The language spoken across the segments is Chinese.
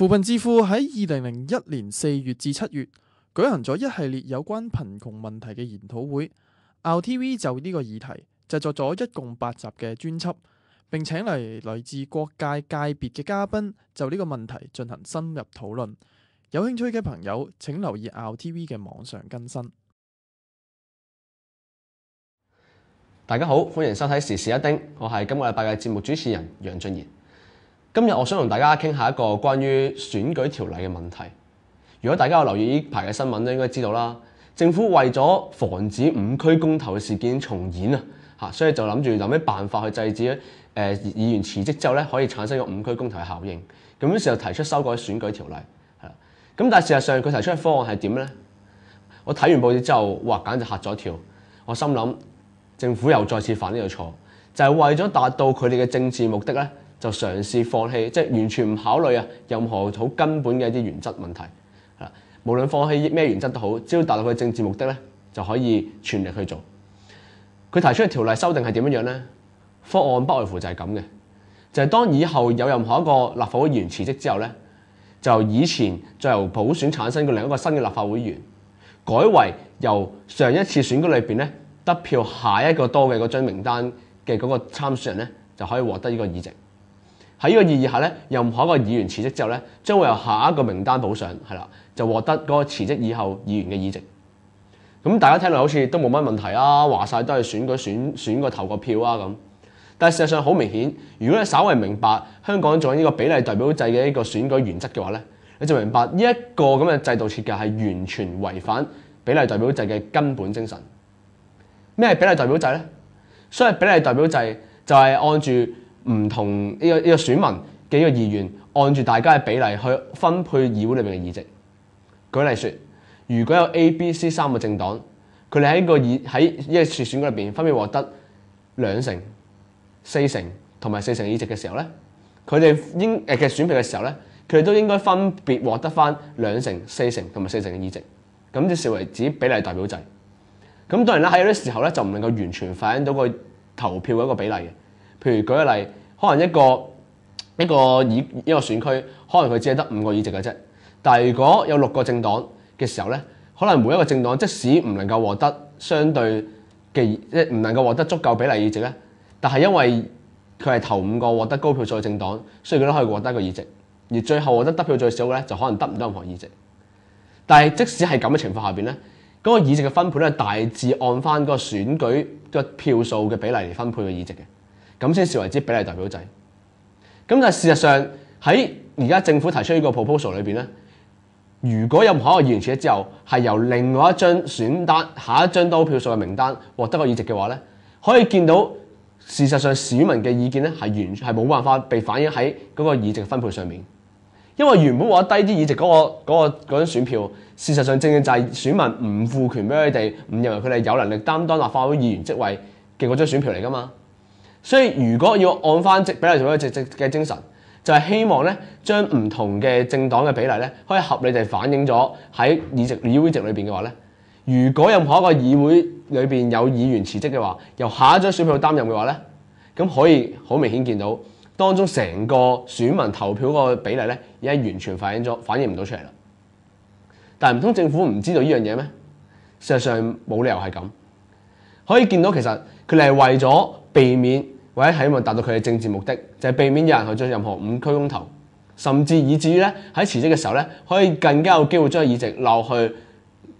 扶贫致富喺二零零一年四月至七月举行咗一系列有关贫穷问题嘅研讨会。l T V 就呢个议题制作咗一共八集嘅专辑，并请嚟来自各界界别嘅嘉宾就呢个问题进行深入讨论。有兴趣嘅朋友，请留意 l T V 嘅网上更新。大家好，欢迎收睇时事一丁，我系今日礼拜嘅节目主持人杨俊贤。今日我想同大家傾下一個關於選舉條例嘅問題。如果大家有留意呢排嘅新聞咧，應該知道啦，政府為咗防止五區公投嘅事件重演啊，嚇，所以就諗住諗咩辦法去制止誒議員辭職之後咧，可以產生個五區公投嘅效應。咁於是就提出修改選舉條例。咁但係事實上佢提出嘅方案係點咧？我睇完報紙之後，哇，簡直嚇咗一跳！我心諗，政府又再次犯呢個錯，就係為咗達到佢哋嘅政治目的咧。就嘗試放棄，即係完全唔考慮啊任何好根本嘅一啲原則問題。無論放棄咩原則都好，只要達到佢政治目的咧，就可以全力去做。佢提出嘅條例修訂係點樣樣咧？方案不外乎就係咁嘅，就係當以後有任何一個立法會議員辭職之後咧，就以前由普選產生嘅另一個新嘅立法會議員，改為由上一次選舉裏邊咧得票下一個多嘅嗰張名單嘅嗰個參選人咧，就可以獲得呢個議席。喺呢個意義下咧，任何一個議員辭職之後咧，將會由下一個名單補上，係啦，就獲得嗰個辭職以後議員嘅議席。咁大家聽落好似都冇乜問題啊，話晒都係選舉選選個投個票啊咁。但係事實上好明顯，如果你稍為明白香港做緊呢個比例代表制嘅一個選舉原則嘅話咧，你就明白呢一個咁嘅制度設計係完全違反比例代表制嘅根本精神。咩係比例代表制咧？所以比例代表制就係按住。唔同呢個呢個選民嘅呢個意願，按住大家嘅比例去分配議會裏面嘅議席。舉例說，如果有 A、B、C 三個政黨，佢哋喺個議喺呢個次選舉裏面分別獲得兩成、四成同埋四成議席嘅時候咧，佢哋應誒嘅選票嘅時候咧，佢哋都應該分別獲得翻兩成、四成同埋四成嘅議席。咁就視為指比例代表制。咁當然啦，喺有啲時候咧就唔能夠完全反映到個投票嘅一個比例嘅。譬如舉一例，可能一個一個議一個選區，可能佢只係得五個議席嘅啫。但係如果有六個政黨嘅時候咧，可能每一個政黨即使唔能夠獲得相對嘅，即唔能夠獲得足夠比例議席咧，但係因為佢係頭五個獲得高票數嘅政黨，所以佢都可以獲得一個議席。而最後獲得得票最少嘅咧，就可能得唔到任何議席。但係即使係咁嘅情況下邊咧，嗰個議席嘅分配咧，大致按翻嗰個選舉個票數嘅比例嚟分配個議席嘅。咁先視為之比例代表制。咁但係事實上喺而家政府提出呢個 proposal 裏邊咧，如果有唔可嘅議員辭職之後，係由另外一張選單、下一張多票數嘅名單獲得個議席嘅話咧，可以見到事實上市民嘅意見咧係完係冇辦法被反映喺嗰個議席分配上面，因為原本話得低啲議席嗰個嗰個嗰張選票，事實上正正就係選民唔賦權俾佢哋，唔認為佢哋有能力擔當立法會議員職位嘅嗰張選票嚟㗎嘛。所以如果要按翻比例做一隻政嘅精神，就係希望咧將唔同嘅政黨嘅比例咧可以合理地反映咗喺議席、議會席裏面嘅話咧。如果任何一個議會裏面有議員辭職嘅話，由下一張選票擔任嘅話咧，咁可以好明顯見到當中成個選民投票個比例咧已經完全反映咗，反映唔到出嚟啦。但唔通政府唔知道呢樣嘢咩？事實上冇理由係咁。可以見到其實佢哋係為咗避免或者希望達到佢嘅政治目的，就係避免有人去做任何五區公投，甚至以至於咧喺辭職嘅時候咧，可以更加有機會將議席落去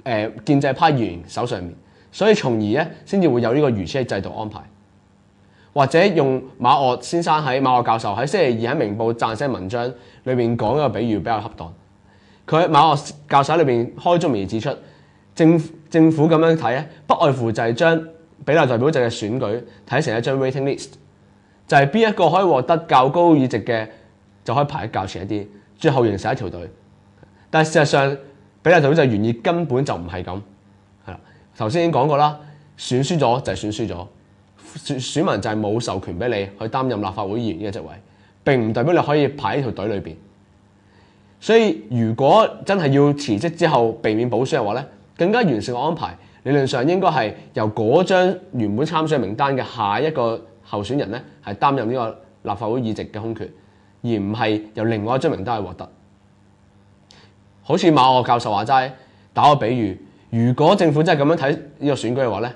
誒建制派議員手上面，所以從而咧先至會有呢個如此嘅制度安排，或者用馬岳先生喺馬岳教授喺星期二喺明報撰寫文章裏面講嘅比喻比較恰當，佢喺馬岳教授裏面開宗明義指出，政政府咁樣睇咧，不外乎就係將比例代表制嘅選舉睇成一張 w a i t i n g list，就係邊一個可以獲得較高議席嘅，就可以排得較前一啲，最後形成一條隊。但事實上，比例代表制原意根本就唔係咁。係啦，頭先已經講過啦，選輸咗就係選輸咗，選選民就係冇授權俾你去擔任立法會議員呢個職位，並唔代表你可以排喺條隊裏邊。所以如果真係要辭職之後避免補選嘅話咧，更加完善嘅安排。理論上應該係由嗰張原本參選名單嘅下一個候選人咧，係擔任呢個立法會議席嘅空缺，而唔係由另外一張名單去獲得。好似馬奧教授話齋，打個比喻，如果政府真係咁樣睇呢個選舉嘅話咧，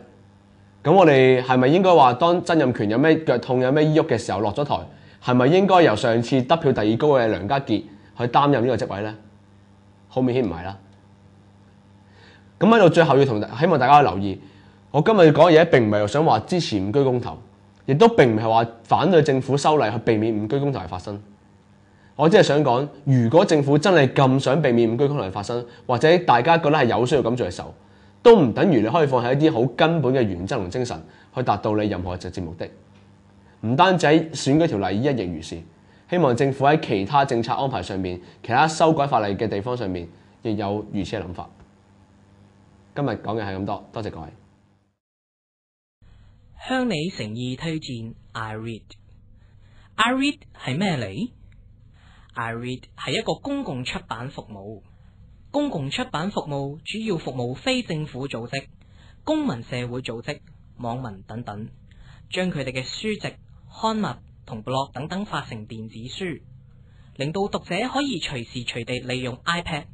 咁我哋係咪應該話當曾蔭權有咩腳痛有咩喐嘅時候落咗台，係咪應該由上次得票第二高嘅梁家傑去擔任呢個職位咧？好明顯唔係啦。咁喺度最後要同希望大家留意，我今日講嘢並唔係想話支持五居公投，亦都並唔係話反對政府修例去避免五居公投嘅發生。我只係想講，如果政府真係咁想避免五居公投嘅發生，或者大家覺得係有需要咁做嘅時候，都唔等於你可以放係一啲好根本嘅原則同精神去達到你任何直接目的。唔單止選舉條例一亦如是，希望政府喺其他政策安排上面、其他修改法例嘅地方上面，亦有如此嘅諗法。今日講嘅係咁多，多謝各位。向你誠意推薦 iRead。iRead 係咩嚟？iRead 係一個公共出版服務。公共出版服務主要服務非政府組織、公民社會組織、網民等等，將佢哋嘅書籍、刊物同 blog 等等發成電子書，令到讀者可以隨時隨地利用 iPad。